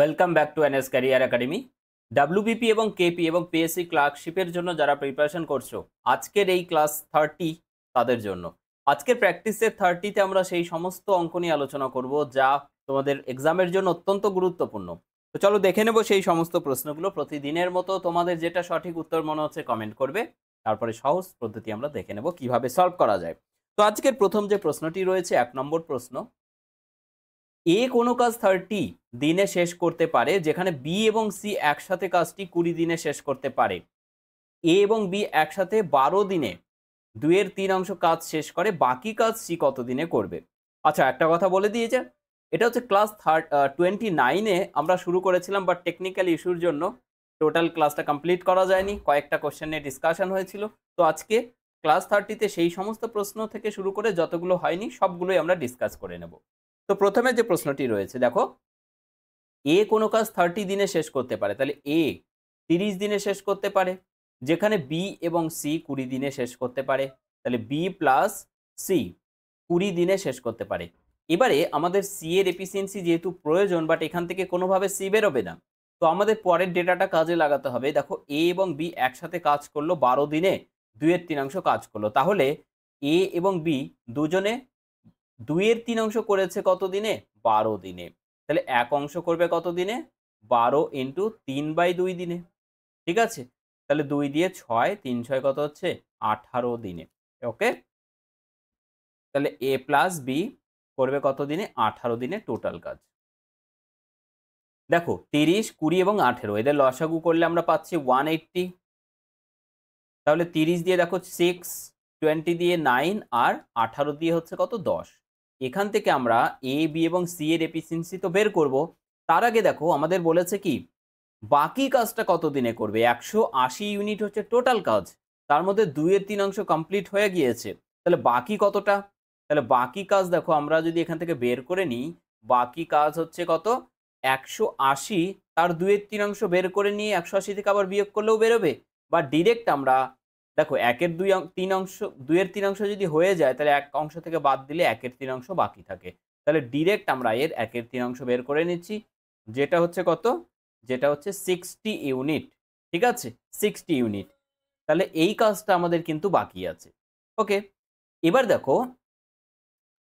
Welcome back to NS career academy WBP এবং KP এবং PSC ক্লার্কশিপের জন্য যারা প্রিপারেশন করছো আজকের এই ক্লাস থার্টি তাদের জন্য আজকের প্র্যাকটিসের থার্টিতে আমরা সেই সমস্ত অঙ্ক নিয়ে আলোচনা করব যা তোমাদের এক্সামের জন্য অত্যন্ত গুরুত্বপূর্ণ তো চলো দেখে নেব সেই সমস্ত প্রশ্নগুলো প্রতিদিনের মতো তোমাদের যেটা সঠিক উত্তর মনে হচ্ছে কমেন্ট করবে তারপরে সহজ পদ্ধতি আমরা দেখে নেব কিভাবে সলভ করা যায় তো আজকের প্রথম যে প্রশ্নটি রয়েছে এক নম্বর প্রশ্ন এ কোনো কাজ থার্টি দিনে শেষ করতে পারে যেখানে বি এবং সি একসাথে কাজটি কুড়ি দিনে শেষ করতে পারে এ এবং বি একসাথে বারো দিনে দুয়ের তিন অংশ কাজ শেষ করে বাকি কাজ সি কত দিনে করবে আচ্ছা একটা কথা বলে দিয়েছে এটা হচ্ছে ক্লাস থার্ড টোয়েন্টি নাইনে আমরা শুরু করেছিলাম বাট টেকনিক্যাল ইস্যুর জন্য টোটাল ক্লাসটা কমপ্লিট করা যায়নি কয়েকটা কোশ্চেন নিয়ে ডিসকাশন হয়েছিল তো আজকে ক্লাস থার্টিতে সেই সমস্ত প্রশ্ন থেকে শুরু করে যতগুলো হয়নি সবগুলোই আমরা ডিসকাস করে নেব তো প্রথমে যে প্রশ্নটি রয়েছে দেখো এ কোনো কাজ থার্টি দিনে শেষ করতে পারে তাহলে এ তিরিশ দিনে শেষ করতে পারে যেখানে বি এবং সি কুড়ি দিনে শেষ করতে পারে তাহলে বি প্লাস সি কুড়ি দিনে শেষ করতে পারে এবারে আমাদের সি এর এফিসিয়েন্সি যেহেতু প্রয়োজন বাট এখান থেকে কোনোভাবে সি বেরোবে না তো আমাদের পরের ডেটাটা কাজে লাগাতে হবে দেখো এ এবং বি একসাথে কাজ করলো বারো দিনে দুয়ের তিনাংশ কাজ করলো তাহলে এ এবং বি দুজনে দুইয়ের তিন অংশ করেছে কত দিনে বারো দিনে তাহলে এক অংশ করবে কত দিনে বারো ইন্টু তিন বাই দুই দিনে ঠিক আছে তাহলে দুই দিয়ে ছয় তিন ছয় কত হচ্ছে আঠারো দিনে ওকে তাহলে এ প্লাস বি করবে কত দিনে আঠারো দিনে টোটাল কাজ দেখো তিরিশ কুড়ি এবং আঠেরো এদের লসাগু করলে আমরা পাচ্ছি ওয়ান এইটটি তাহলে তিরিশ দিয়ে দেখো সিক্স টোয়েন্টি দিয়ে নাইন আর আঠারো দিয়ে হচ্ছে কত দশ এখান থেকে আমরা এ বি এবং সি এর এফিসিয়েন্সি তো বের করব তার আগে দেখো আমাদের বলেছে কি বাকি কাজটা কত দিনে করবে একশো আশি ইউনিট হচ্ছে টোটাল কাজ তার মধ্যে দুইয়ের তিন অংশ কমপ্লিট হয়ে গিয়েছে তাহলে বাকি কতটা তাহলে বাকি কাজ দেখো আমরা যদি এখান থেকে বের করে নিই বাকি কাজ হচ্ছে কত একশো আশি তার দুয়ের তিন অংশ বের করে নিয়ে একশো আশি থেকে আবার বিয়োগ করলেও বেরোবে বা ডিরেক্ট আমরা দেখো একের দুই তিন অংশ দুইয়ের তিন অংশ যদি হয়ে যায় তাহলে এক অংশ থেকে বাদ দিলে একের তিন অংশ বাকি থাকে তাহলে ডিরেক্ট আমরা এর একের তিন অংশ বের করে নিচ্ছি যেটা হচ্ছে কত যেটা হচ্ছে সিক্সটি ইউনিট ঠিক আছে সিক্সটি ইউনিট তাহলে এই কাজটা আমাদের কিন্তু বাকি আছে ওকে এবার দেখো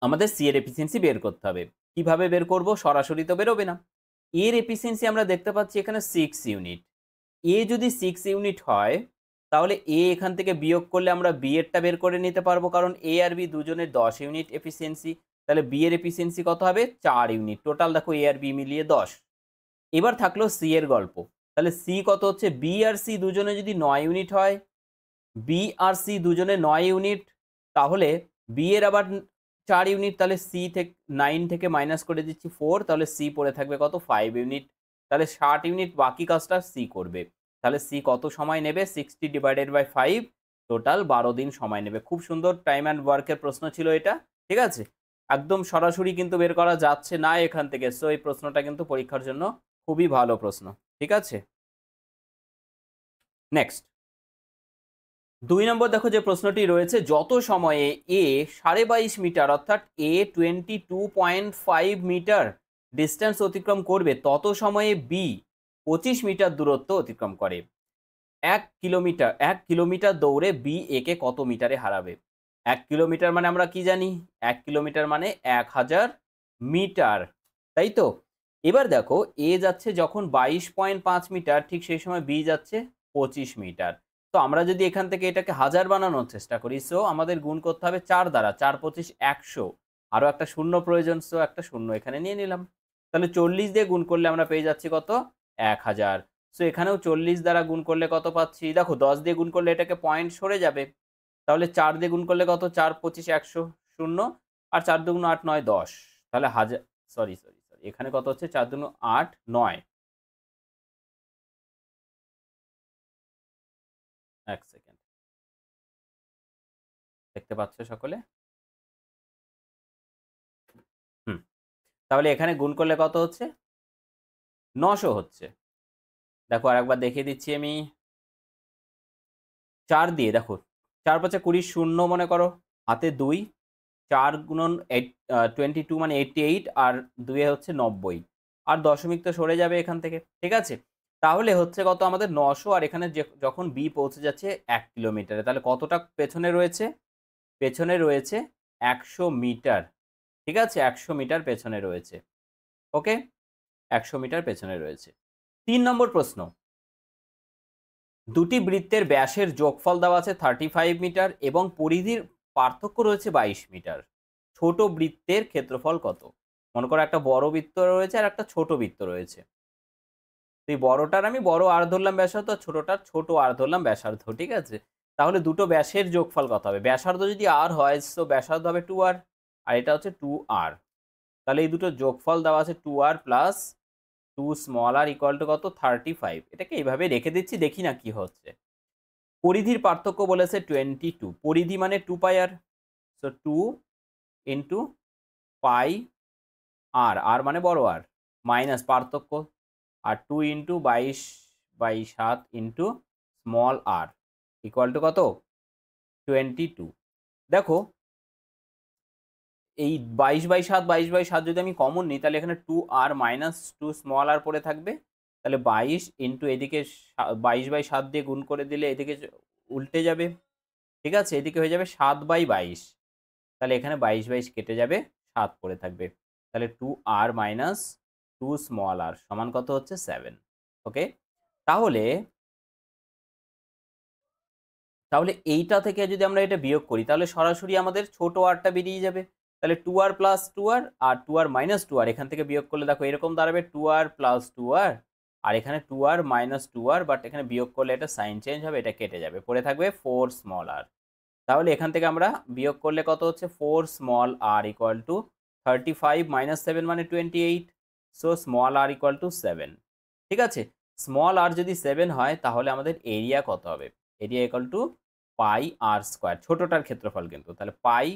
আমাদের সি এর এফিসিয়েন্সি বের করতে হবে কিভাবে বের করব সরাসরি তো বেরোবে না এর এফিসিয়েন্সি আমরা দেখতে পাচ্ছি এখানে সিক্স ইউনিট এ যদি সিক্স ইউনিট হয় তাহলে এ এখান থেকে বিয়োগ করলে আমরা বি এরটা বের করে নিতে পারবো কারণ এ আর বি দুজনের দশ ইউনিট এফিসিয়েন্সি তাহলে বি এর এফিসিয়েন্সি কত হবে চার ইউনিট টোটাল দেখো এ আর বি মিলিয়ে দশ এবার থাকলো সি এর গল্প তাহলে সি কত হচ্ছে বি আর সি দুজনে যদি নয় ইউনিট হয় বি আর সি দুজনে নয় ইউনিট তাহলে বি এর আবার চার ইউনিট তাহলে সি থেকে নাইন থেকে মাইনাস করে দিচ্ছি ফোর তাহলে সি পড়ে থাকবে কত ফাইভ ইউনিট তাহলে ষাট ইউনিট বাকি কাজটা সি করবে তাহলে সি কত সময় নেবে sixty divided by five total বারো দিন সময় নেবে খুব সুন্দর টাইম অ্যান্ড ওয়ার্কের প্রশ্ন ছিল এটা ঠিক আছে একদম সরাসরি কিন্তু বের করা যাচ্ছে না এখান থেকে সো এই প্রশ্নটা কিন্তু পরীক্ষার জন্য খুবই ভালো প্রশ্ন ঠিক আছে নেক্সট দুই নম্বর দেখো যে প্রশ্নটি রয়েছে যত সময়ে এ সাড়ে বাইশ মিটার অর্থাৎ এ twenty two point five metre distance অতিক্রম করবে তত সময়ে বি পঁচিশ মিটার দূরত্ব অতিক্রম করে এক কিলোমিটার এক কিলোমিটার দৌড়ে বি একে কত মিটারে হারাবে এক কিলোমিটার মানে আমরা কি জানি এক কিলোমিটার মানে এক হাজার মিটার তাই তো এবার দেখো এ যাচ্ছে যখন বাইশ পয়েন্ট পাঁচ মিটার ঠিক সেই সময় বি যাচ্ছে পঁচিশ মিটার তো আমরা যদি এখান থেকে এটাকে হাজার বানানোর চেষ্টা করি সো আমাদের গুণ করতে হবে চার দ্বারা চার পঁচিশ একশো আরও একটা শূন্য প্রয়োজন সো একটা শূন্য এখানে নিয়ে নিলাম তাহলে চল্লিশ দিয়ে গুণ করলে আমরা পেয়ে যাচ্ছি কত এক হাজার সো এখানেও চল্লিশ দ্বারা গুণ করলে কত পাচ্ছি দেখো দশ দিয়ে গুণ করলে এটাকে পয়েন্ট সরে যাবে তাহলে চার দিয়ে গুণ করলে কত চার পঁচিশ একশো শূন্য আর চার দুগুণ আট নয় দশ তাহলে হাজার সরি সরি সরি এখানে কত হচ্ছে চার দুগুণ আট নয় এক সেকেন্ড দেখতে পাচ্ছ সকলে হুম তাহলে এখানে গুণ করলে কত হচ্ছে নশো হচ্ছে দেখো আর একবার দেখিয়ে দিচ্ছি আমি চার দিয়ে দেখো চার পাঁচে কুড়ি শূন্য মনে করো হাতে দুই চার গুণন এইট টোয়েন্টি টু মানে এইটটি এইট আর দুয়ে হচ্ছে নব্বই আর দশমিক তো সরে যাবে এখান থেকে ঠিক আছে তাহলে হচ্ছে কত আমাদের নশো আর এখানে যখন বি পৌঁছে যাচ্ছে এক কিলোমিটারে তাহলে কতটা পেছনে রয়েছে পেছনে রয়েছে একশো মিটার ঠিক আছে একশো মিটার পেছনে রয়েছে ওকে একশো মিটার পেছনে রয়েছে তিন নম্বর প্রশ্ন দুটি বৃত্তের ব্যাসের যোগফল দেওয়া আছে থার্টি ফাইভ মিটার এবং পরিধির পার্থক্য রয়েছে বাইশ মিটার ছোট বৃত্তের ক্ষেত্রফল কত মনে করো একটা বড় বৃত্ত রয়েছে আর একটা ছোট বৃত্ত রয়েছে তো এই বড়টার আমি বড় আর ধরলাম ব্যাসার্ধ ছোটটার ছোট আর ধরলাম ব্যাসার্ধ ঠিক আছে তাহলে দুটো ব্যাসের যোগফল কত হবে ব্যাসার্ধ যদি আর হয় তো ব্যাসার্ধ হবে টু আর আর এটা হচ্ছে টু আর তাহলে এই দুটো যোগফল দেওয়া আছে two R plus two small R equal to কত থার্টি ফাইভ এটাকে এইভাবে রেখে দিচ্ছি দেখি না কি হচ্ছে পরিধির পার্থক্য বলেছে টোয়েন্টি টু পরিধি মানে two pi R so two into pi R R মানে বড় আর মাইনাস পার্থক্য আর টু ইন্টু বাইশ বাই সাত into small R equal to কত টোয়েন্টি টু দেখো এই বাইশ বাই সাত বাইশ বাই সাত যদি আমি কমন নিই তাহলে এখানে two R minus two small R পড়ে থাকবে তাহলে বাইশ ইন্টু এদিকে বাইশ বাই সাত দিয়ে গুণ করে দিলে এদিকে উল্টে যাবে ঠিক আছে এদিকে হয়ে যাবে সাত বাই বাইশ তাহলে এখানে বাইশ বাইশ কেটে যাবে সাত পড়ে থাকবে তাহলে two R minus two small R সমান কত হচ্ছে সেভেন ওকে তাহলে তাহলে এইটা থেকে যদি আমরা এটা বিয়োগ করি তাহলে সরাসরি আমাদের ছোট আরটা বেরিয়ে যাবে তাহলে two R plus two R আর two R minus two R এখান থেকে বিয়োগ করলে দেখো এরকম দাঁড়াবে two R plus two R আর এখানে two R minus two R but এখানে বিয়োগ করলে এটা সাইন চেঞ্জ হবে এটা কেটে যাবে পড়ে থাকবে ফোর স্মল আর তাহলে এখান থেকে আমরা বিয়োগ করলে কত হচ্ছে four small R equal to thirty five minus seven মানে twenty eight so small R equal to seven ঠিক আছে স্মল আর যদি সেভেন হয় তাহলে আমাদের এরিয়া কত হবে area equal to pi R square ছোটোটার ক্ষেত্রফল কিন্তু তাহলে পাই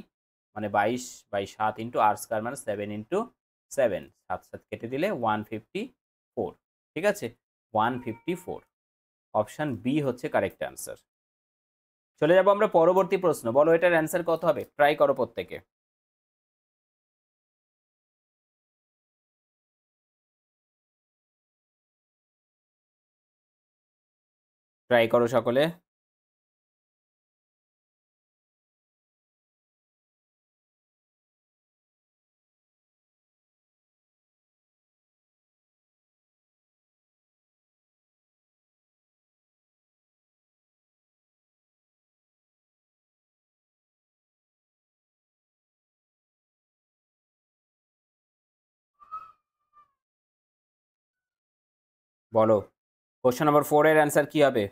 মানে বাইশ বাই সাত ইন্টু আর স্কোয়ার মানে সেভেন ইন্টু সেভেন সাত সাত কেটে দিলে ওয়ান ফিফটি ফোর ঠিক আছে one fifty four option B হচ্ছে কারেক্ট অ্যান্সার চলে যাবো আমরা পরবর্তী প্রশ্ন বলো এটার অ্যান্সার কত হবে ট্রাই করো প্রত্যেকে ট্রাই করো সকলে বলো কোশ্চেন নাম্বার ফোর এর অ্যান্সার কি হবে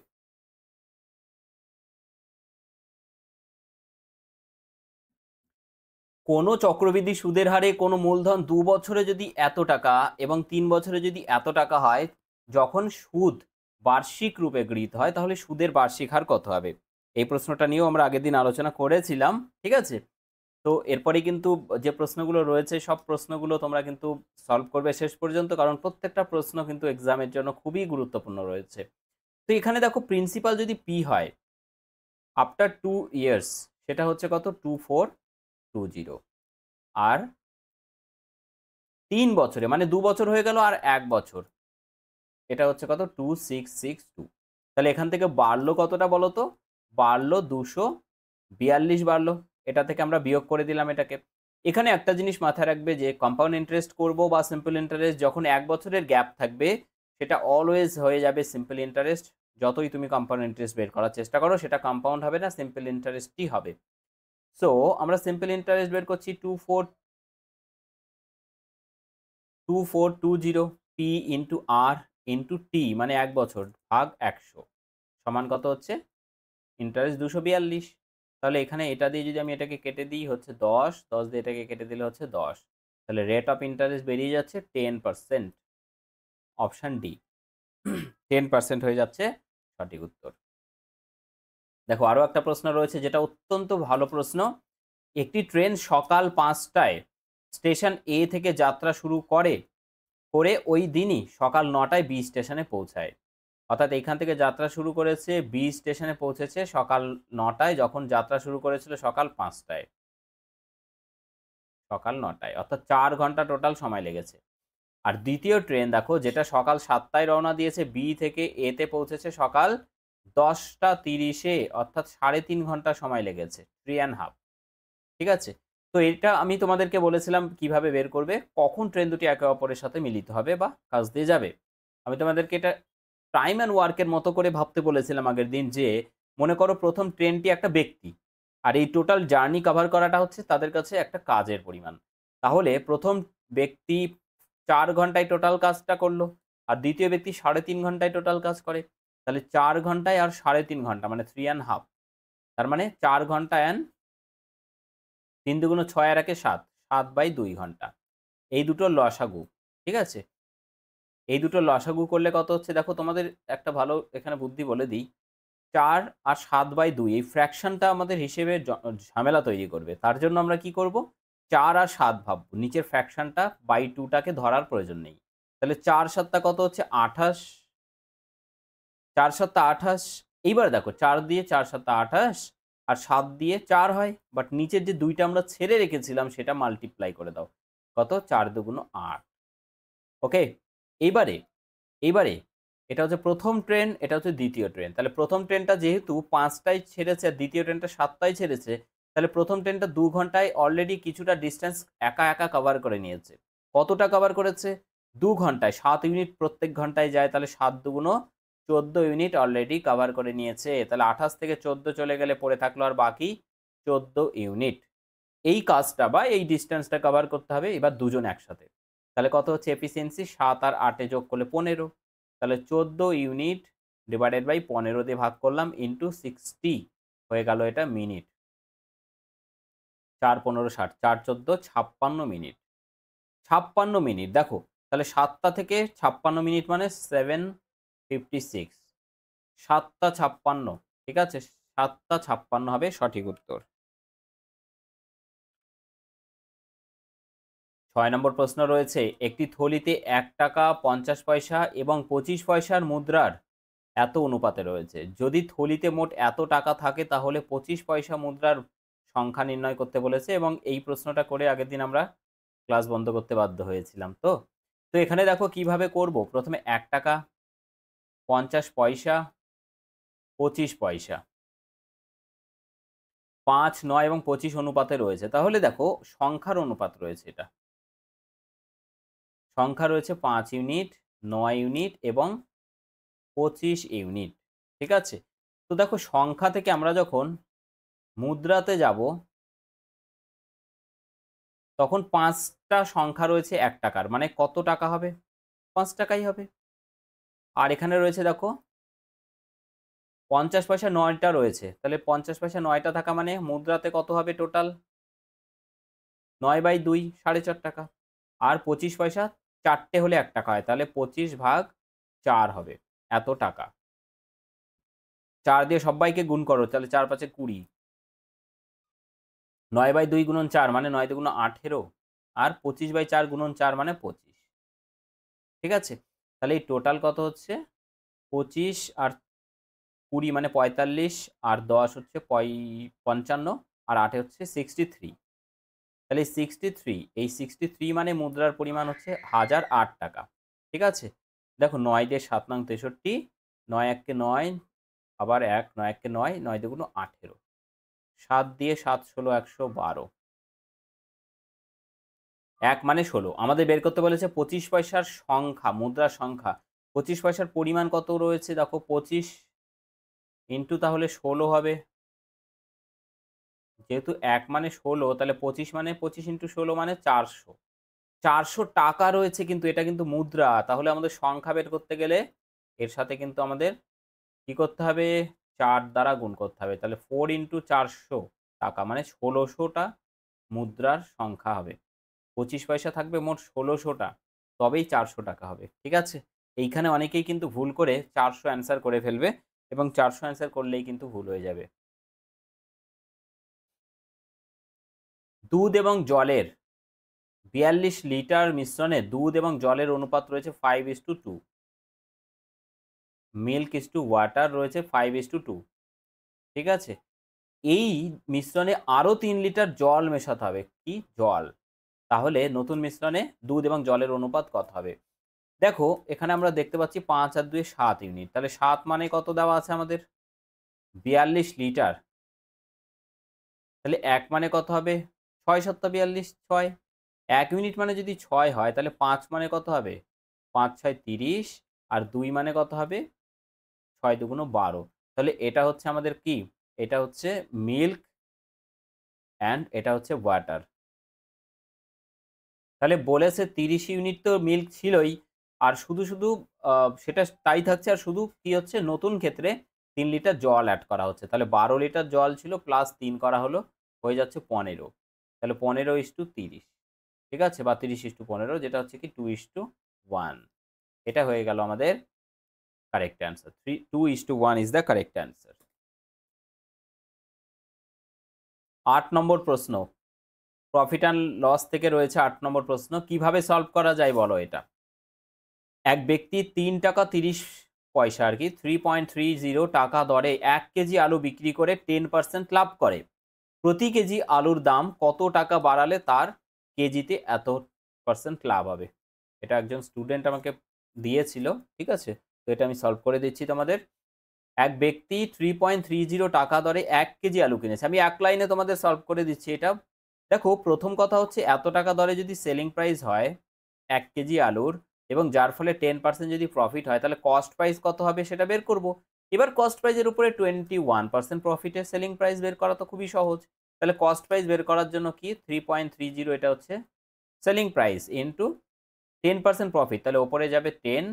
কোনো চক্রবৃদ্ধি সুদের হারে কোনো মূলধন দু বছরে যদি এত টাকা এবং তিন বছরে যদি এত টাকা হয় যখন সুদ বার্ষিক রূপে গৃহীত হয় তাহলে সুদের বার্ষিক হার কত হবে এই প্রশ্নটা নিয়েও আমরা আগের দিন আলোচনা করেছিলাম ঠিক আছে তো এরপরে কিন্তু যে প্রশ্নগুলো রয়েছে সব প্রশ্নগুলো তোমরা কিন্তু সলভ করবে শেষ পর্যন্ত কারণ প্রত্যেকটা প্রশ্ন কিন্তু এক্সামের জন্য খুবই গুরুত্বপূর্ণ রয়েছে তো এখানে দেখো প্রিন্সিপাল যদি পি হয় আফটার টু ইয়ার্স সেটা হচ্ছে কত টু ফোর টু জিরো আর তিন বছরে মানে দু বছর হয়ে গেল আর এক বছর এটা হচ্ছে কত টু সিক্স সিক্স টু তাহলে এখান থেকে বাড়লো কতটা বলো তো বাড়লো দুশো বিয়াল্লিশ বাড়লো এটা থেকে আমরা বিয়োগ করে দিলাম এটাকে এখানে একটা জিনিস মাথায় রাখবে যে কম্পাউন্ড ইন্টারেস্ট করব বা সিম্পল ইন্টারেস্ট যখন এক বছরের গ্যাপ থাকবে সেটা অলওয়েজ হয়ে যাবে সিম্পল ইন্টারেস্ট যতই তুমি কম্পাউন্ড ইন্টারেস্ট বের করার চেষ্টা করো সেটা কম্পাউন্ড হবে না সিম্পল ইন্টারেস্টই হবে সো আমরা সিম্পল ইন্টারেস্ট বের করছি two four two four two zero P into R into T মানে এক বছর ভাগ একশো সমান কত হচ্ছে ইন্টারেস্ট দুশো বিয়াল্লিশ তাহলে এখানে এটা দিয়ে যদি আমি এটাকে কেটে দিই হচ্ছে দশ দশ দিয়ে এটাকে কেটে দিলে হচ্ছে দশ তাহলে রেট অফ ইন্টারেস্ট বেরিয়ে যাচ্ছে ten percent option D ten percent হয়ে যাচ্ছে সঠিক উত্তর দেখো আরও একটা প্রশ্ন রয়েছে যেটা অত্যন্ত ভালো প্রশ্ন একটি ট্রেন সকাল পাঁচটায় স্টেশন এ থেকে যাত্রা শুরু করে করে ওই দিনই সকাল নটায় বি স্টেশনে পৌঁছায় অর্থাৎ এখান থেকে যাত্রা শুরু করেছে বি স্টেশনে পৌঁছেছে সকাল নটায় যখন যাত্রা শুরু করেছিল সকাল পাঁচটায় সকাল নটায় অর্থাৎ চার ঘন্টা টোটাল সময় লেগেছে আর দ্বিতীয় ট্রেন দেখো যেটা সকাল সাতটায় রওনা দিয়েছে বি থেকে এতে পৌঁছেছে সকাল দশটা তিরিশে অর্থাৎ সাড়ে তিন ঘন্টা সময় লেগেছে থ্রি অ্যান্ড হাফ ঠিক আছে তো এটা আমি তোমাদেরকে বলেছিলাম কিভাবে বের করবে কখন ট্রেন দুটি একে অপরের সাথে মিলিত হবে বা কাজ দিয়ে যাবে আমি তোমাদেরকে এটা টাইম অ্যান্ড ওয়ার্কের মতো করে ভাবতে বলেছিলাম আগের দিন যে মনে করো প্রথম ট্রেনটি একটা ব্যক্তি আর এই টোটাল জার্নি কভার করাটা হচ্ছে তাদের কাছে একটা কাজের পরিমাণ তাহলে প্রথম ব্যক্তি চার ঘন্টায় টোটাল কাজটা করলো আর দ্বিতীয় ব্যক্তি সাড়ে তিন ঘন্টায় টোটাল কাজ করে তাহলে চার ঘন্টায় আর সাড়ে তিন ঘন্টা মানে থ্রি অ্যান্ড হাফ তার মানে চার ঘন্টা অ্যান্ড তিন দুগুণ ছয় আর একে সাত সাত বাই দুই ঘন্টা এই দুটো লসাগু ঠিক আছে এই দুটো লসাগু করলে কত হচ্ছে দেখো তোমাদের একটা ভালো এখানে বুদ্ধি বলে দিই চার আর সাত বাই দুই এই ফ্র্যাকশনটা আমাদের হিসেবে ঝামেলা তৈরি করবে তার জন্য আমরা কি করব চার আর সাত ভাববো নিচের ফ্র্যাকশনটা বাই টুটাকে ধরার প্রয়োজন নেই তাহলে চার সাতটা কত হচ্ছে আঠাশ চার সাতটা আঠাশ এইবার দেখো চার দিয়ে চার সাতটা আঠাশ আর সাত দিয়ে চার হয় বাট নিচের যে দুইটা আমরা ছেড়ে রেখেছিলাম সেটা মাল্টিপ্লাই করে দাও কত চার দুগুণ আট ওকে এবারে এবারে এটা হচ্ছে প্রথম ট্রেন এটা হচ্ছে দ্বিতীয় ট্রেন তাহলে প্রথম ট্রেনটা যেহেতু পাঁচটায় ছেড়েছে আর দ্বিতীয় ট্রেনটা সাতটায় ছেড়েছে তাহলে প্রথম ট্রেনটা দু ঘন্টায় অলরেডি কিছুটা ডিস্টেন্স একা একা কভার করে নিয়েছে কতটা কভার করেছে দু ঘন্টায় সাত ইউনিট প্রত্যেক ঘন্টায় যায় তাহলে সাত দুগুণো চোদ্দ ইউনিট অলরেডি কভার করে নিয়েছে তাহলে আঠাশ থেকে চোদ্দ চলে গেলে পড়ে থাকলো আর বাকি চোদ্দ ইউনিট এই কাজটা বা এই ডিস্টেন্সটা কভার করতে হবে এবার দুজন একসাথে তাহলে কত হচ্ছে এফিসিয়েন্সি সাত আর আটে যোগ করলে পনেরো তাহলে চোদ্দো ইউনিট ডিভাইডেড বাই পনেরো দিয়ে ভাগ করলাম ইন্টু সিক্সটি হয়ে গেল এটা মিনিট চার পনেরো ষাট চার চোদ্দো ছাপ্পান্ন মিনিট ছাপ্পান্ন মিনিট দেখো তাহলে সাতটা থেকে ছাপ্পান্ন মিনিট মানে সেভেন ফিফটি সিক্স সাতটা ছাপ্পান্ন ঠিক আছে সাতটা ছাপ্পান্ন হবে সঠিক উত্তর ছয় নম্বর প্রশ্ন রয়েছে একটি থলিতে এক টাকা পঞ্চাশ পয়সা এবং পঁচিশ পয়সার মুদ্রার এত অনুপাতে রয়েছে যদি থলিতে মোট এত টাকা থাকে তাহলে পঁচিশ পয়সা মুদ্রার সংখ্যা নির্ণয় করতে বলেছে এবং এই প্রশ্নটা করে আগের দিন আমরা ক্লাস বন্ধ করতে বাধ্য হয়েছিলাম তো তো এখানে দেখো কিভাবে করব প্রথমে এক টাকা পঞ্চাশ পয়সা পঁচিশ পয়সা পাঁচ নয় এবং পঁচিশ অনুপাতে রয়েছে তাহলে দেখো সংখ্যার অনুপাত রয়েছে এটা সংখ্যা রয়েছে পাঁচ ইউনিট নয় ইউনিট এবং পঁচিশ ইউনিট ঠিক আছে তো দেখো সংখ্যা থেকে আমরা যখন মুদ্রাতে যাব তখন পাঁচটা সংখ্যা রয়েছে এক টাকার মানে কত টাকা হবে পাঁচ টাকাই হবে আর এখানে রয়েছে দেখো পঞ্চাশ পয়সা নয়টা রয়েছে তাহলে পঞ্চাশ পয়সা নয়টা থাকা মানে মুদ্রাতে কত হবে টোটাল নয় বাই দুই সাড়ে চার টাকা আর পঁচিশ পয়সা চারটে হলে এক টাকা হয় তাহলে পঁচিশ ভাগ চার হবে এত টাকা চার দিয়ে সবাইকে গুণ করো তাহলে চার পাঁচে কুড়ি নয় বাই দুই গুণন চার মানে নয় গুণ আঠেরো আর পঁচিশ বাই চার গুণন চার মানে পঁচিশ ঠিক আছে তাহলে এই টোটাল কত হচ্ছে পঁচিশ আর কুড়ি মানে পঁয়তাল্লিশ আর দশ হচ্ছে পঞ্চান্ন আর আটে হচ্ছে সিক্সটি থ্রি তাহলে সিক্সটি থ্রি এই সিক্সটি থ্রি মানে মুদ্রার পরিমাণ হচ্ছে হাজার আট টাকা ঠিক আছে দেখো নয় দিয়ে সাত নং তেষট্টি নয় এককে নয় আবার এক নয় এককে নয় নয় দুগুণ আঠেরো সাত দিয়ে সাত ষোলো একশো বারো এক মানে ষোলো আমাদের বের করতে বলেছে পঁচিশ পয়সার সংখ্যা মুদ্রার সংখ্যা পঁচিশ পয়সার পরিমাণ কত রয়েছে দেখো পঁচিশ ইন্টু তাহলে ষোলো হবে যেহেতু এক মানে ষোলো তাহলে পঁচিশ মানে পঁচিশ ইন্টু ষোলো মানে চারশো চারশো টাকা রয়েছে কিন্তু এটা কিন্তু মুদ্রা তাহলে আমাদের সংখ্যা বের করতে গেলে এর সাথে কিন্তু আমাদের কি করতে হবে চার দ্বারা গুণ করতে হবে তাহলে ফোর ইন্টু চারশো টাকা মানে ষোলোশোটা মুদ্রার সংখ্যা হবে পঁচিশ পয়সা থাকবে মোট ষোলোশোটা তবেই চারশো টাকা হবে ঠিক আছে এইখানে অনেকেই কিন্তু ভুল করে চারশো অ্যান্সার করে ফেলবে এবং চারশো অ্যান্সার করলেই কিন্তু ভুল হয়ে যাবে দুধ এবং জলের বিয়াল্লিশ লিটার মিশ্রণে দুধ এবং জলের অনুপাত রয়েছে five is to two milk is to water রয়েছে ফাইভ ইস টু টু ঠিক আছে এই মিশ্রণে আরও তিন লিটার জল মেশাতে হবে কি জল তাহলে নতুন মিশ্রণে দুধ এবং জলের অনুপাত কত হবে দেখো এখানে আমরা দেখতে পাচ্ছি পাঁচ আর দুই সাত ইউনিট তাহলে সাত মানে কত দেওয়া আছে আমাদের বিয়াল্লিশ লিটার তাহলে এক মানে কত হবে ছয় সত্তর বিয়াল্লিশ ছয় এক ইউনিট মানে যদি ছয় হয় তাহলে পাঁচ মানে কত হবে পাঁচ ছয় তিরিশ আর দুই মানে কত হবে ছয় দুগুণ বারো তাহলে এটা হচ্ছে আমাদের কি এটা হচ্ছে মিল্ক অ্যান্ড এটা হচ্ছে ওয়াটার তাহলে বলেছে তিরিশ ইউনিট তো মিল্ক ছিলই আর শুধু শুধু সেটা তাই থাকছে আর শুধু কি হচ্ছে নতুন ক্ষেত্রে তিন লিটার জল অ্যাড করা হচ্ছে তাহলে বারো লিটার জল ছিল প্লাস তিন করা হলো হয়ে যাচ্ছে পনেরো তাহলে পনেরো ইস্টু তিরিশ ঠিক আছে বা তিরিশ ইস্টু পনেরো যেটা হচ্ছে কি টু ইস্টু ওয়ান এটা হয়ে গেল আমাদের correct answer three two is to one is the correct answer আট নম্বর প্রশ্ন প্রফিট অ্যান্ড লস থেকে রয়েছে আট নম্বর প্রশ্ন কিভাবে সলভ করা যায় বলো এটা এক ব্যক্তি তিন টাকা তিরিশ পয়সা আর কি থ্রি পয়েন্ট থ্রি জিরো টাকা দরে এক কেজি আলু বিক্রি করে টেন পার্সেন্ট লাভ করে প্রতি কেজি আলুর দাম কত টাকা বাড়ালে তার কেজিতে এত পার্সেন্ট লাভ হবে এটা একজন স্টুডেন্ট আমাকে দিয়েছিল ঠিক আছে তো এটা আমি সলভ করে দিচ্ছি তোমাদের এক ব্যক্তি থ্রি পয়েন্ট থ্রি জিরো টাকা দরে এক কেজি আলু কিনেছে আমি এক লাইনে তোমাদের সলভ করে দিচ্ছি এটা দেখো প্রথম কথা হচ্ছে এত টাকা দরে যদি সেলিং প্রাইস হয় এক কেজি আলুর এবং যার ফলে টেন পার্সেন্ট যদি প্রফিট হয় তাহলে কস্ট প্রাইস কত হবে সেটা বের করবো এবার কস্ট প্রাইজের উপরে টোয়েন্টি ওয়ান পার্সেন্ট প্রফিটের সেলিং প্রাইস বের করা তো খুবই সহজ তাহলে কস্ট প্রাইস বের করার জন্য কি থ্রি পয়েন্ট থ্রি জিরো এটা হচ্ছে selling price into ten percent profit তাহলে ওপরে যাবে টেন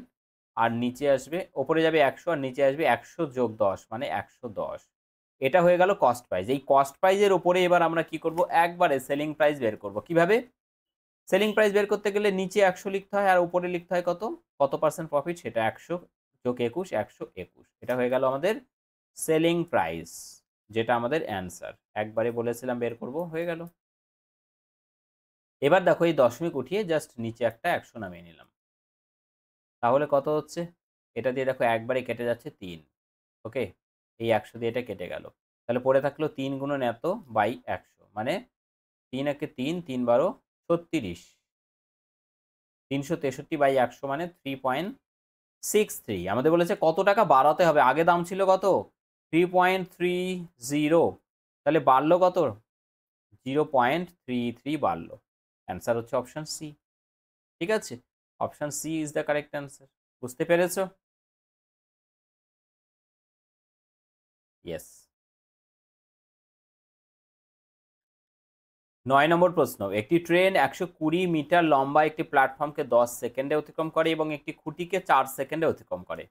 আর নিচে আসবে ওপরে যাবে একশো আর নিচে আসবে একশো যোগ দশ মানে একশো দশ এটা হয়ে গেল কস্ট প্রাইস এই কস্ট প্রাইজের ওপরে এবার আমরা কি করব একবারে সেলিং প্রাইস বের করব কিভাবে সেলিং প্রাইস বের করতে গেলে নিচে একশো লিখতে হয় আর উপরে লিখতে হয় কত কত পার্সেন্ট প্রফিট সেটা একশো চোখ একুশ একশো একুশ এটা হয়ে গেল আমাদের সেলিং প্রাইস যেটা আমাদের অ্যান্সার একবারে বলেছিলাম বের করব হয়ে গেল এবার দেখো এই দশমিক উঠিয়ে জাস্ট নিচে একটা একশো নামিয়ে নিলাম তাহলে কত হচ্ছে এটা দিয়ে দেখো একবারে কেটে যাচ্ছে তিন ওকে এই একশো দিয়ে এটা কেটে গেল তাহলে পড়ে থাকলো তিন গুণন এত বাই একশো মানে তিন একে তিন তিন বারো ছত্রিশ তিনশো তেষট্টি বাই একশো মানে থ্রি পয়েন্ট সিক্স থ্রি আমাদের বলেছে কত টাকা বাড়াতে হবে আগে দাম ছিল কত থ্রি পয়েন্ট থ্রি জিরো তাহলে বাড়লো কত জিরো পয়েন্ট থ্রি থ্রি বাড়লো অ্যান্সার হচ্ছে অপশান সি ঠিক আছে option C is the correct answer বুঝতে পেরেছ ইয়েস নয় নম্বর প্রশ্ন একটি ট্রেন একশো কুড়ি মিটার লম্বা একটি প্ল্যাটফর্মকে দশ সেকেন্ডে অতিক্রম করে এবং একটি খুঁটিকে চার সেকেন্ডে অতিক্রম করে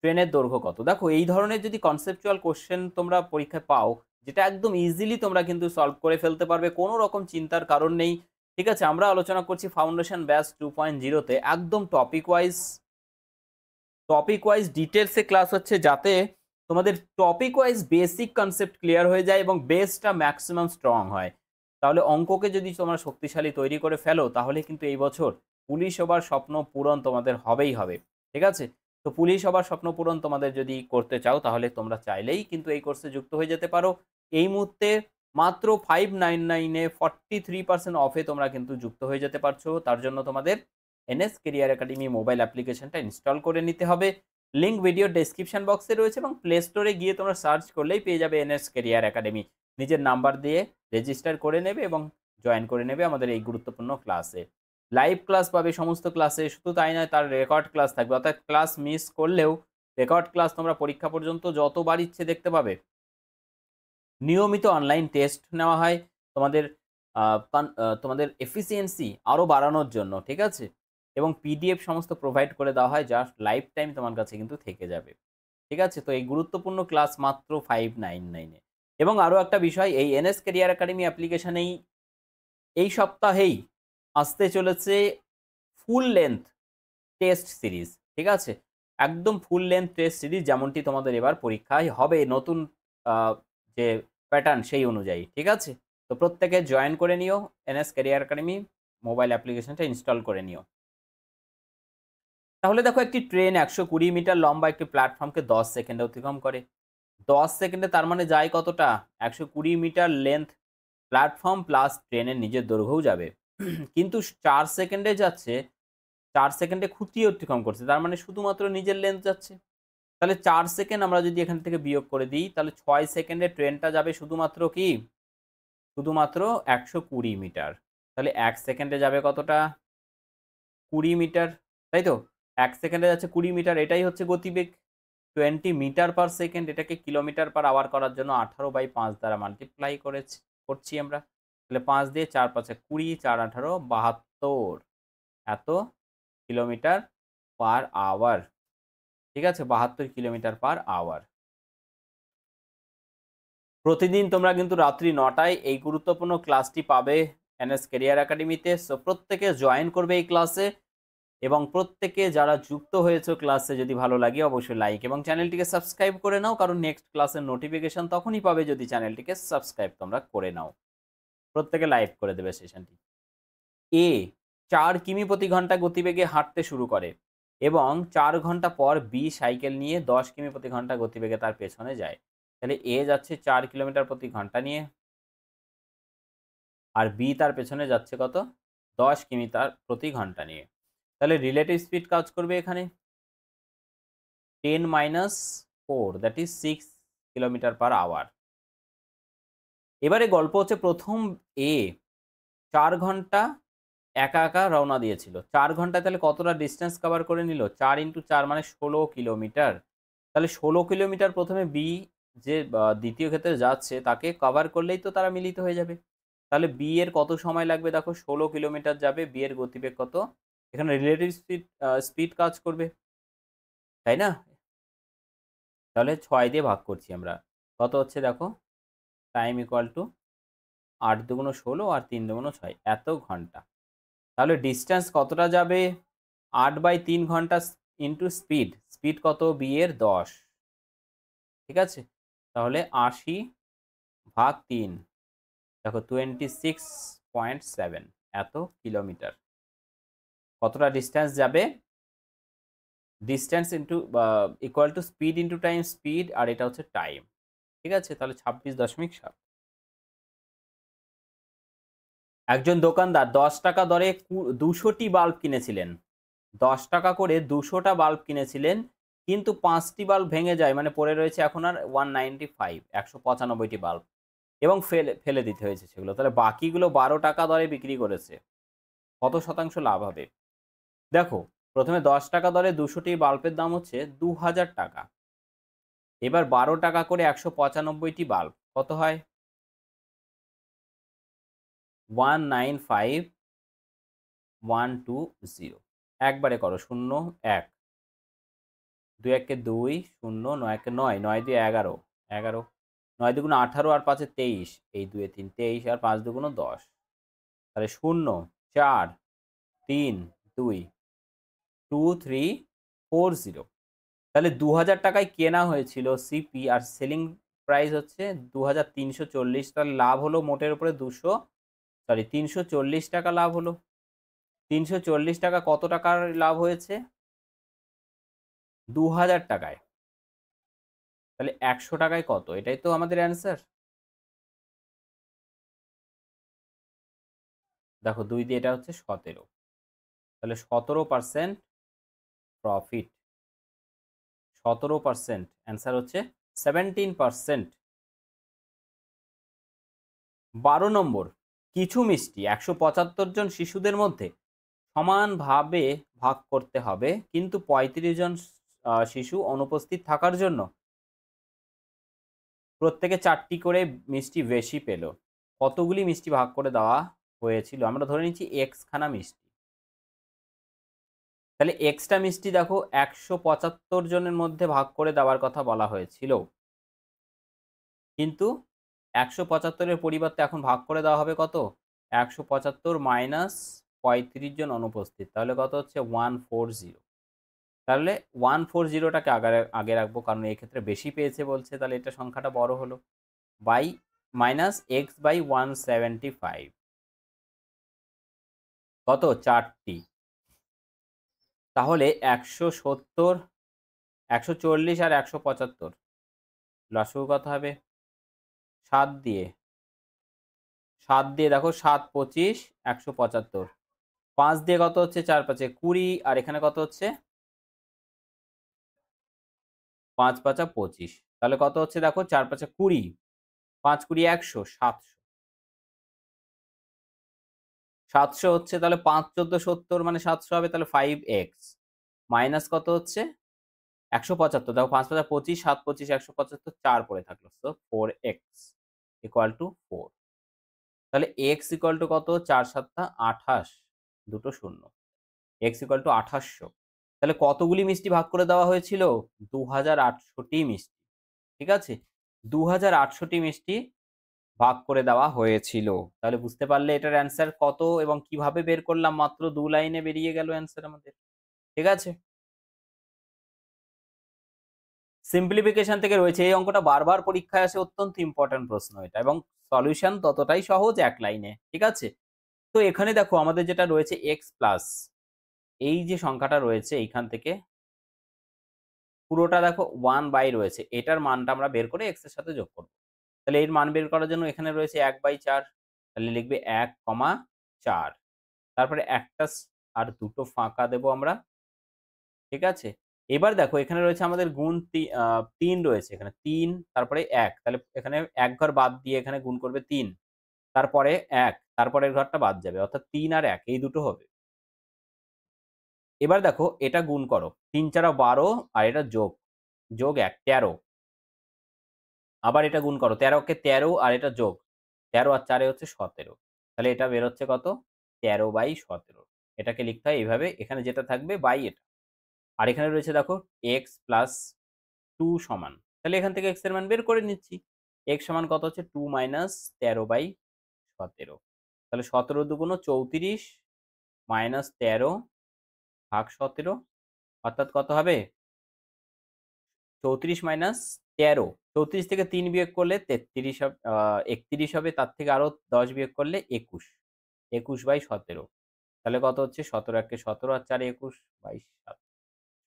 ট্রেনের দৈর্ঘ্য কত দেখো এই ধরনের যদি কনসেপচুয়াল কোশ্চেন তোমরা পরীক্ষায় পাও যেটা একদম ইজিলি তোমরা কিন্তু সলভ করে ফেলতে পারবে কোনো রকম চিন্তার কারণ নেই ঠিক আছে আমরা আলোচনা করছি ফাউন্ডেশন ব্যাস টু পয়েন্ট জিরোতে একদম টপিক ওয়াইজ টপিক ওয়াইজ ডিটেলসে ক্লাস হচ্ছে যাতে তোমাদের topic wise basic concept clear হয়ে যায় এবং বেসটা ম্যাক্সিমাম স্ট্রং হয় তাহলে অঙ্ককে যদি তোমরা শক্তিশালী তৈরি করে ফেলো তাহলে কিন্তু এই বছর পুলিশ হবার স্বপ্ন পূরণ তোমাদের হবেই হবে ঠিক আছে তো পুলিশ হবার স্বপ্ন পূরণ তোমাদের যদি করতে চাও তাহলে তোমরা চাইলেই কিন্তু এই কোর্সে যুক্ত হয়ে যেতে পারো এই মুহূর্তে মাত্র ফাইভ নাইন নাইনে ফর্টি থ্রি পার্সেন্ট অফে তোমরা কিন্তু যুক্ত হয়ে যেতে পারছো তার জন্য তোমাদের এনএস কেরিয়ার একাডেমি মোবাইল অ্যাপ্লিকেশনটা ইনস্টল করে নিতে হবে লিঙ্ক ভিডিও ডেসক্রিপশন বক্সে রয়েছে এবং প্লে স্টোরে গিয়ে তোমরা সার্চ করলেই পেয়ে যাবে এনএস কেরিয়ার একাডেমি নিজের নাম্বার দিয়ে রেজিস্টার করে নেবে এবং জয়েন করে নেবে আমাদের এই গুরুত্বপূর্ণ ক্লাসে লাইভ ক্লাস পাবে সমস্ত ক্লাসে শুধু তাই নয় তার রেকর্ড ক্লাস থাকবে অর্থাৎ ক্লাস মিস করলেও রেকর্ড ক্লাস তোমরা পরীক্ষা পর্যন্ত যতবার ইচ্ছে দেখতে পাবে নিয়মিত অনলাইন টেস্ট নেওয়া হয় তোমাদের তোমাদের এফিসিয়েন্সি আরও বাড়ানোর জন্য ঠিক আছে এবং পিডিএফ সমস্ত প্রোভাইড করে দেওয়া হয় জাস্ট লাইফ টাইম তোমার কাছে কিন্তু থেকে যাবে ঠিক আছে তো এই গুরুত্বপূর্ণ ক্লাস মাত্র ফাইভ নাইন নাইনে এবং আরও একটা বিষয় এই এনএস কেরিয়ার একাডেমি অ্যাপ্লিকেশানেই এই সপ্তাহেই আসতে চলেছে ফুল লেন্থ টেস্ট সিরিজ ঠিক আছে একদম ফুল লেন্থ টেস্ট সিরিজ যেমনটি তোমাদের এবার পরীক্ষায় হবে নতুন যে প্যাটার্ন সেই অনুযায়ী ঠিক আছে তো প্রত্যেকে জয়েন করে নিও এনএস ক্যারিয়ার একাডেমি মোবাইল অ্যাপ্লিকেশনটা ইনস্টল করে নিও তাহলে দেখো একটি ট্রেন একশো কুড়ি মিটার লম্বা একটি প্ল্যাটফর্মকে দশ সেকেন্ডে অতিক্রম করে দশ সেকেন্ডে তার মানে যায় কতটা একশো কুড়ি মিটার লেন্থ প্ল্যাটফর্ম প্লাস ট্রেনের নিজের দৈর্ঘ্যও যাবে কিন্তু চার সেকেন্ডে যাচ্ছে চার সেকেন্ডে খুঁটি অতিক্রম করছে তার মানে শুধুমাত্র নিজের লেন্থ যাচ্ছে তাহলে চার সেকেন্ড আমরা যদি এখান থেকে বিয়োগ করে দিই তাহলে ছয় সেকেন্ডে ট্রেনটা যাবে শুধুমাত্র কি শুধুমাত্র একশো কুড়ি মিটার তাহলে এক সেকেন্ডে যাবে কতটা কুড়ি মিটার তাই তো এক সেকেন্ডে যাচ্ছে কুড়ি মিটার এটাই হচ্ছে গতিবেগ টোয়েন্টি মিটার পার সেকেন্ড এটাকে কিলোমিটার পার আওয়ার করার জন্য আঠারো বাই পাঁচ দ্বারা মাল্টিপ্লাই করেছি করছি আমরা তাহলে পাঁচ দিয়ে চার পাঁচে কুড়ি চার আঠারো বাহাত্তর এত কিলোমিটার পার আওয়ার ঠিক আছে বাহাত্তর কিলোমিটার পার আওয়ার প্রতিদিন তোমরা কিন্তু রাত্রি নটায় এই গুরুত্বপূর্ণ ক্লাসটি পাবে এনএস কেরিয়ার একাডেমিতে সো প্রত্যেকে জয়েন করবে এই ক্লাসে এবং প্রত্যেকে যারা যুক্ত হয়েছে ক্লাসে যদি ভালো লাগে অবশ্যই লাইক এবং চ্যানেলটিকে সাবস্ক্রাইব করে নাও কারণ নেক্সট ক্লাসের নোটিফিকেশান তখনই পাবে যদি চ্যানেলটিকে সাবস্ক্রাইব তোমরা করে নাও প্রত্যেকে লাইভ করে দেবে সেশনটি এ চার কিমি প্রতি ঘন্টা গতিবেগে হাঁটতে শুরু করে এবং চার ঘন্টা পর বি সাইকেল নিয়ে দশ কিমি প্রতি ঘন্টা গতিবেগে তার পেছনে যায় তাহলে এ যাচ্ছে চার কিলোমিটার প্রতি ঘন্টা নিয়ে আর বি তার পেছনে যাচ্ছে কত দশ কিমি তার প্রতি ঘন্টা নিয়ে তাহলে রিলেটিভ স্পিড কাজ করবে এখানে ten minus four that is six kilometre per hour এবারে গল্প হচ্ছে প্রথম এ চার ঘন্টা একা একা রওনা দিয়েছিল চার ঘন্টায় তাহলে কতটা ডিস্টেন্স কভার করে নিল চার ইন্টু চার মানে ষোলো কিলোমিটার তাহলে ষোলো কিলোমিটার প্রথমে বি যে দ্বিতীয় ক্ষেত্রে যাচ্ছে তাকে কভার করলেই তো তারা মিলিত হয়ে যাবে তাহলে বি এর কত সময় লাগবে দেখো ষোলো কিলোমিটার যাবে বি এর গতিবেগ কত এখানে রিলেটিভ স্পিড স্পিড কাজ করবে তাই না তাহলে ছয় দিয়ে ভাগ করছি আমরা কত হচ্ছে দেখো টাইম ইকুয়াল টু আট দুগুনো ষোলো আর তিন দুগুনো ছয় এত ঘন্টা তাহলে ডিস্টেন্স কতটা যাবে আট বাই তিন ঘন্টা ইন্টু স্পিড স্পিড কত বিয়ের দশ ঠিক আছে তাহলে আশি ভাগ তিন দেখো টোয়েন্টি সিক্স পয়েন্ট সেভেন এত কিলোমিটার কতটা ডিস্ট্যান্স যাবে distance into equal to speed into time speed আর এটা হচ্ছে টাইম ঠিক আছে তাহলে ছাব্বিশ দশমিক সাত একজন দোকানদার দশ টাকা দরে দুশোটি বাল্ব কিনেছিলেন দশ টাকা করে দুশোটা বাল্ব কিনেছিলেন কিন্তু পাঁচটি বাল্ব ভেঙে যায় মানে পড়ে রয়েছে এখন আর ওয়ান নাইনটি ফাইভ একশো পঁচানব্বইটি বাল্ব এবং ফেলে ফেলে দিতে হয়েছে সেগুলো তাহলে বাকিগুলো বারো টাকা দরে বিক্রি করেছে কত শতাংশ লাভ হবে দেখো প্রথমে দশ টাকা দরে দুশোটি বাল্বের দাম হচ্ছে দু হাজার টাকা এবার বারো টাকা করে একশো পঁচানব্বইটি বাল্ব কত হয় one nine five one two zero একবারে করো শূন্য এক দুই একে দুই শূন্য নয় একে নয় নয় দুই এগারো এগারো নয় দুগুণ আঠারো আর পাঁচে তেইশ এই দুয়ে তিন তেইশ আর পাঁচ দুগুণ দশ তাহলে শূন্য চার তিন দুই টু থ্রি ফোর জিরো তাহলে দু হাজার টাকায় কেনা হয়েছিল সিপি আর সেলিং প্রাইস হচ্ছে দু হাজার তিনশো চল্লিশ তাহলে লাভ হলো মোটের উপরে দুশো সরি তিনশো চল্লিশ টাকা লাভ হলো তিনশো চল্লিশ টাকা কত টাকার লাভ হয়েছে দু হাজার টাকায় তাহলে একশো টাকায় কত এটাই তো আমাদের অ্যান্সার দেখো দুই দিয়ে এটা হচ্ছে সতেরো তাহলে সতেরো পার্সেন্ট প্রফিট সতেরো পার্সেন্ট অ্যান্সার হচ্ছে সেভেন্টিন পার্সেন্ট বারো নম্বর কিছু মিষ্টি একশো পঁচাত্তর জন শিশুদের মধ্যে সমানভাবে ভাগ করতে হবে কিন্তু পঁয়ত্রিশ জন শিশু অনুপস্থিত থাকার জন্য প্রত্যেকে চারটি করে মিষ্টি বেশি পেল কতগুলি মিষ্টি ভাগ করে দেওয়া হয়েছিল আমরা ধরে নিচ্ছি এক্সখানা মিষ্টি তাহলে এক্সট্রা মিষ্টি দেখো একশো পঁচাত্তর জনের মধ্যে ভাগ করে দেওয়ার কথা বলা হয়েছিল কিন্তু একশো পঁচাত্তরের পরিবর্তে এখন ভাগ করে দেওয়া হবে কত একশো পঁচাত্তর মাইনাস পঁয়ত্রিশ জন অনুপস্থিত তাহলে কত হচ্ছে ওয়ান ফোর জিরো তাহলে ওয়ান ফোর জিরোটাকে আগে আগে রাখবো কারণ এক্ষেত্রে বেশি পেয়েছে বলছে তাহলে এটা সংখ্যাটা বড় হলো by minus X by one seventy five কত চারটি তাহলে একশো সত্তর একশো চল্লিশ আর একশো পঁচাত্তর লসগু কত হবে সাত দিয়ে সাত দিয়ে দেখো সাত পঁচিশ একশো পঁচাত্তর পাঁচ দিয়ে কত হচ্ছে চার পাঁচে কুড়ি আর এখানে কত হচ্ছে পাঁচ পাঁচা পঁচিশ তাহলে কত হচ্ছে দেখো চার পাঁচা কুড়ি পাঁচ কুড়ি একশো সাতশো সাতশো হচ্ছে তাহলে পাঁচ চোদ্দো সত্তর মানে সাতশো হবে তাহলে ফাইভ এক্স মাইনাস কত হচ্ছে একশো পঁচাত্তর দেখো পাঁচ পাঁচ পঁচিশ সাত পঁচিশ একশো পঁচাত্তর চার পরে থাকলো তো four X equal to four তাহলে এক্স ইকুয়াল টু কত চার সাতটা আঠাশ দুটো শূন্য এক্স ইকুয়াল টু আঠাশশো তাহলে কতগুলি মিষ্টি ভাগ করে দেওয়া হয়েছিল দু হাজার আটশোটি মিষ্টি ঠিক আছে দু হাজার আটশোটি মিষ্টি ভাগ করে দেওয়া হয়েছিল তাহলে বুঝতে পারলে এটার অ্যান্সার কত এবং কিভাবে বের করলাম মাত্র দু লাইনে বেরিয়ে গেল অ্যান্সার আমাদের ঠিক আছে সিম্পলিফিকেশন থেকে রয়েছে এই অঙ্কটা বারবার পরীক্ষায় আসে অত্যন্ত ইম্পর্টেন্ট প্রশ্ন এটা এবং সলিউশন ততটাই সহজ এক লাইনে ঠিক আছে তো এখানে দেখো আমাদের যেটা রয়েছে এক্স প্লাস এই যে সংখ্যাটা রয়েছে এইখান থেকে পুরোটা দেখো ওয়ান বাই রয়েছে এটার মানটা আমরা বের করে এক্স এর সাথে যোগ করবো তাহলে এর মান বের করার জন্য এখানে রয়েছে এক বাই চার তাহলে লিখবে এক কমা চার তারপরে একটা আর দুটো ফাঁকা দেব আমরা ঠিক আছে এবার দেখো এখানে রয়েছে আমাদের গুণ তিন রয়েছে এখানে তিন তারপরে এক তাহলে এখানে এক ঘর বাদ দিয়ে এখানে গুণ করবে তিন তারপরে এক তারপরের ঘরটা বাদ যাবে অর্থাৎ তিন আর এক এই দুটো হবে এবার দেখো এটা গুণ করো তিন চারা বারো আর এটা যোগ যোগ এক তেরো আবার এটা গুণ করো তেরোকে তেরো আর এটা যোগ তেরো আর চারে হচ্ছে সতেরো তাহলে এটা বেরোচ্ছে কত তেরো বাই সতেরো এটাকে লিখতে হয় এইভাবে এখানে যেটা থাকবে বাই এটা আর এখানে রয়েছে দেখো এক্স প্লাস টু সমান তাহলে এখান থেকে এক্সের মান বের করে নিচ্ছি এক্স সমান কত হচ্ছে টু মাইনাস তেরো বাই সতেরো তাহলে সতেরো দুগুণ চৌত্রিশ মাইনাস তেরো ভাগ সতেরো অর্থাৎ কত হবে চৌত্রিশ মাইনাস তেরো চৌত্রিশ থেকে তিন বিয়োগ করলে তেত্রিশ হবে একত্রিশ হবে তার থেকে আরও দশ বিয়োগ করলে একুশ একুশ বাই সতেরো তাহলে কত হচ্ছে সতেরো একে সতেরো আর চার একুশ বাইশ সাত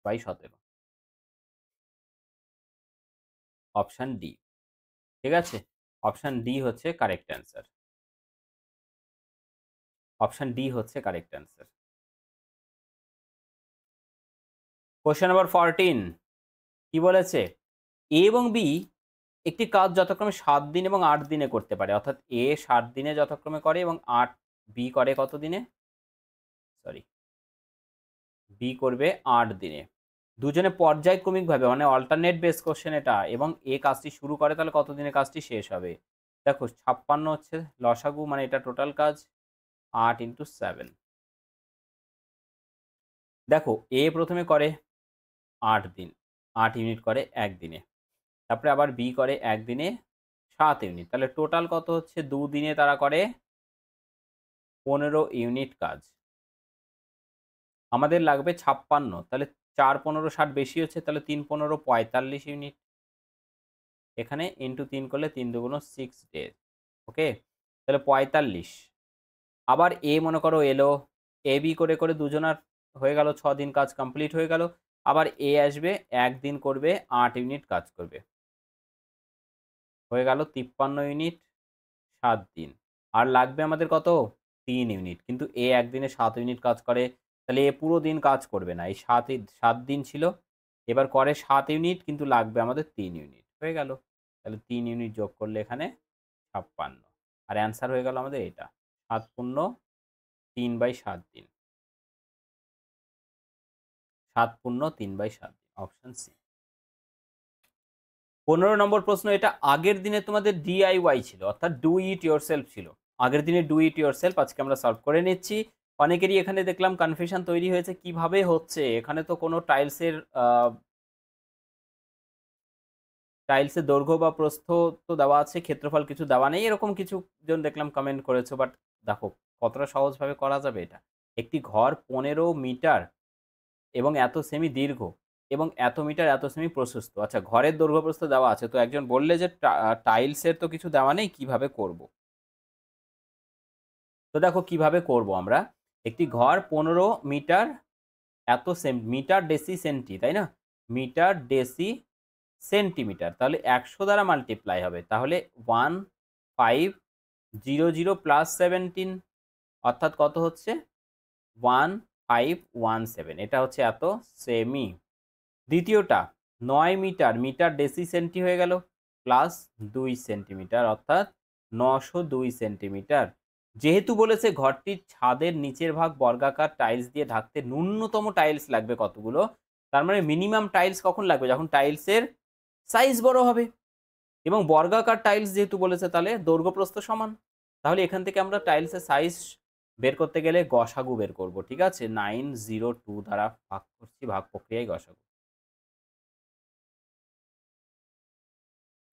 বাই সতেরো অপশান ডি ঠিক আছে অপশান ডি হচ্ছে কারেক্ট অ্যান্সার অপশান ডি হচ্ছে correct answer question number fourteen কি বলেছে এ এবং বি একটি কাজ যথাক্রমে সাত দিন এবং আট দিনে করতে পারে অর্থাৎ এ সাত দিনে যথাক্রমে করে এবং আট বি করে কত দিনে সরি বি করবে আট দিনে দুজনে পর্যায়ক্রমিকভাবে মানে অল্টারনেট বেস কোশ্চেন এটা এবং এ কাজটি শুরু করে তাহলে কত দিনে কাজটি শেষ হবে দেখো ছাপ্পান্ন হচ্ছে লসাগু মানে এটা টোটাল কাজ আট ইন্টু সেভেন দেখো এ প্রথমে করে আট দিন আট ইউনিট করে একদিনে তারপরে আবার বি করে একদিনে সাত ইউনিট তাহলে টোটাল কত হচ্ছে দুদিনে তারা করে পনেরো ইউনিট কাজ আমাদের লাগবে ছাপ্পান্ন তাহলে চার পনেরো ষাট বেশি হচ্ছে তাহলে তিন পনেরো পঁয়তাল্লিশ ইউনিট এখানে ইন্টু তিন করলে তিন দুগুণ সিক্স ডেজ ওকে তাহলে পঁয়তাল্লিশ আবার এ মনে করো এলো এ বি করে করে দুজনার হয়ে গেল ছ দিন কাজ কমপ্লিট হয়ে গেল আবার এ আসবে একদিন করবে আট ইউনিট কাজ করবে হয়ে গেল তিপ্পান্ন ইউনিট সাত দিন আর লাগবে আমাদের কত তিন ইউনিট কিন্তু এ একদিনে সাত ইউনিট কাজ করে তাহলে এ পুরো দিন কাজ করবে না এই সাত সাত দিন ছিল এবার করে সাত ইউনিট কিন্তু লাগবে আমাদের তিন ইউনিট হয়ে গেল তাহলে তিন ইউনিট যোগ করলে এখানে ছাপ্পান্ন আর অ্যান্সার হয়ে গেল আমাদের এটা সাত পূর্ণ তিন বাই সাত দিন সাত পূর্ণ তিন বাই সাত অপশান সি পনেরো নম্বর প্রশ্ন এটা আগের দিনে তোমাদের ডিআইওয়াই ছিল অর্থাৎ ডু ইট ইউর সেলফ ছিল আগের দিনে ডু ইট ইউর সেলফ আজকে আমরা সলভ করে নিচ্ছি অনেকেরই এখানে দেখলাম কনফিউশন তৈরি হয়েছে কিভাবে হচ্ছে এখানে তো কোনো টাইলসের টাইলসের দৈর্ঘ্য বা প্রস্থ তো দেওয়া আছে ক্ষেত্রফল কিছু দেওয়া নেই এরকম কিছু জন দেখলাম কমেন্ট করেছো বাট দেখো কতটা সহজভাবে করা যাবে এটা একটি ঘর পনেরো মিটার এবং এত সেমি দীর্ঘ এবং এত মিটার এত সেমি প্রশস্ত আচ্ছা ঘরের দৈর্ঘ্য প্রস্থ দেওয়া আছে তো একজন বললে যে টাইলসের তো কিছু দেওয়া নেই কিভাবে করব। তো দেখো কিভাবে করব আমরা একটি ঘর পনেরো মিটার এত সেম মিটার ডেসি সেন্টি তাই না মিটার ডেসি সেন্টিমিটার তাহলে একশো দ্বারা মাল্টিপ্লাই হবে তাহলে one five zero zero plus seventeen অর্থাৎ কত হচ্ছে ওয়ান ফাইভ ওয়ান সেভেন এটা হচ্ছে এত সেমি দ্বিতীয়টা নয় মিটার মিটার ডেসি সেন্টি হয়ে গেল প্লাস দুই সেন্টিমিটার অর্থাৎ নশো দুই সেন্টিমিটার যেহেতু বলেছে ঘরটির ছাদের নিচের ভাগ বর্গাকার টাইলস দিয়ে ঢাকতে ন্যূনতম টাইলস লাগবে কতগুলো তার মানে মিনিমাম টাইলস কখন লাগবে যখন টাইলসের সাইজ বড় হবে এবং বর্গাকার টাইলস যেহেতু বলেছে তাহলে দৈর্ঘ্যপ্রস্থ সমান তাহলে এখান থেকে আমরা টাইলসের সাইজ বের করতে গেলে গসাগু বের করব ঠিক আছে নাইন জিরো টু দ্বারা ভাগ করছি ভাগ প্রক্রিয়ায় গসাগু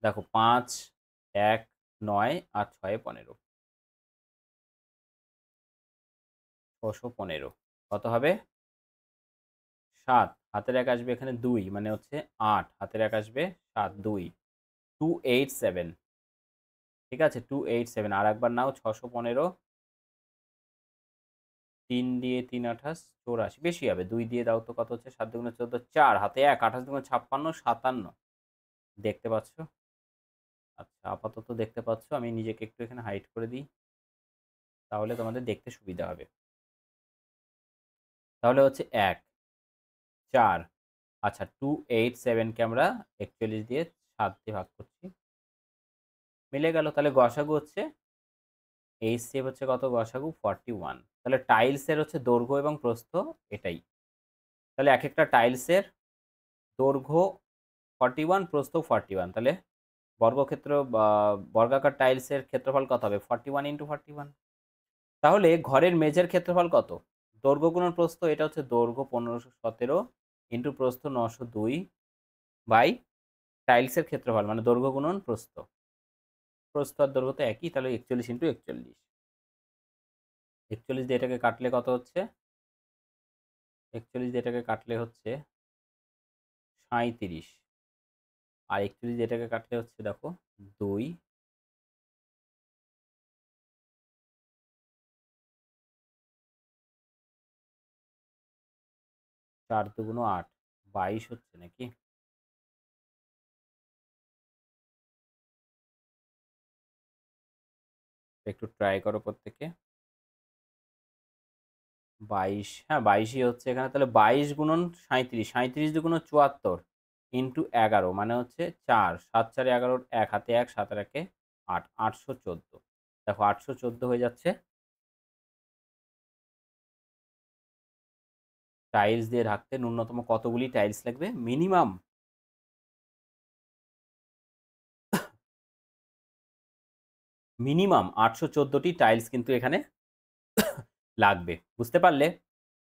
দেখো পাঁচ এক নয় আর ছয় পনেরো ছশো পনেরো কত হবে সাত হাতের এক আসবে এখানে দুই মানে হচ্ছে আট হাতের এক আসবে সাত দুই টু এইট সেভেন ঠিক আছে টু এইট সেভেন আর একবার নাও ছশো পনেরো তিন দিয়ে তিন আঠাশ চৌরাশি বেশি হবে দুই দিয়ে দাও তো কত হচ্ছে সাত দুগুণে চোদ্দো চার হাতে এক আঠাশ দুগুণে ছাপ্পান্ন সাতান্ন দেখতে পাচ্ছ আচ্ছা আপাতত দেখতে পাচ্ছ আমি নিজেকে একটু এখানে হাইট করে দিই তাহলে তোমাদের দেখতে সুবিধা হবে তাহলে হচ্ছে এক চার আচ্ছা টু এইট সেভেনকে আমরা একচল্লিশ দিয়ে সাত দিয়ে ভাগ করছি মিলে গেল তাহলে গসাগু হচ্ছে এইচ সেভ হচ্ছে কত গসাগু ফর্টি ওয়ান তাহলে টাইলসের হচ্ছে দৈর্ঘ্য এবং প্রস্থ এটাই তাহলে এক একটা টাইলসের দৈর্ঘ্য ফর্টি ওয়ান প্রস্থ ফর্টি ওয়ান তাহলে বর্গক্ষেত্র বর্গাকার টাইলসের ক্ষেত্রফল কত হবে forty one into forty one তাহলে ঘরের মেঝের ক্ষেত্রফল কত দৈর্ঘ্য গুণন প্রস্থ এটা হচ্ছে দৈর্ঘ্য পনেরোশো সতেরো ইন্টু প্রস্থ নশো দুই বাই টাইলসের ক্ষেত্রফল মানে দৈর্ঘ্য গুণন প্রস্থ প্রস্থ আর দৈর্ঘ্য তো একই তাহলে একচল্লিশ ইন্টু একচল্লিশ একচল্লিশ দিয়ে এটাকে কাটলে কত হচ্ছে একচল্লিশ দিয়ে এটাকে কাটলে হচ্ছে সাঁইত্রিশ আর একচল্লিশ দিয়ে এটাকে কাটলে হচ্ছে দেখো দুই চার দুগুণ আট বাইশ হচ্ছে নাকি একটু ট্রাই করো প্রত্যেকে বাইশ হ্যাঁ বাইশই হচ্ছে এখানে তাহলে বাইশ গুণন সাঁত্রিশ সাঁত্রিশ দুগুণ চুয়াত্তর ইন্টু এগারো মানে হচ্ছে চার সাত চারে এগারোর এক হাতে এক সাত আর একে আট আটশো চোদ্দো দেখো আটশো চোদ্দো হয়ে যাচ্ছে টাইলস দিয়ে রাখতে ন্যূনতম কতগুলি টাইলস লাগবে মিনিমাম মিনিমাম আটশো চোদ্দোটি টাইলস কিন্তু এখানে লাগবে বুঝতে পারলে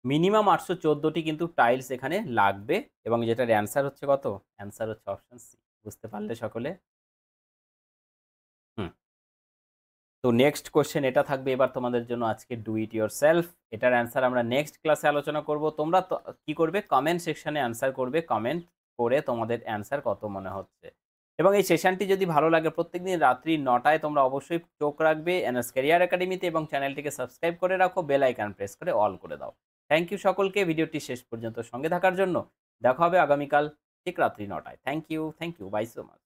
মিনিমাম আটশো চোদ্দোটি কিন্তু টাইলস এখানে লাগবে এবং যেটার অ্যান্সার হচ্ছে কত অ্যান্সার হচ্ছে অপশান সি বুঝতে পারলে সকলে তো নেক্সট কোশ্চেন এটা থাকবে এবার তোমাদের জন্য আজকে ডু ইট ইউর সেলফ এটার অ্যান্সার আমরা নেক্সট ক্লাসে আলোচনা করব তোমরা কি করবে কমেন্ট সেকশানে অ্যান্সার করবে কমেন্ট করে তোমাদের অ্যান্সার কত মনে হচ্ছে এবং এই সেশনটি যদি ভালো লাগে প্রত্যেকদিন রাত্রি নটায় তোমরা অবশ্যই চোখ রাখবে এনএস ক্যারিয়ার একাডেমিতে এবং চ্যানেলটিকে সাবস্ক্রাইব করে রাখো বেল আইকন প্রেস করে অল করে দাও থ্যাংক ইউ সকলকে ভিডিওটি শেষ পর্যন্ত সঙ্গে থাকার জন্য দেখা হবে আগামীকাল ঠিক রাত্রি নটায় thank you thank you bye so much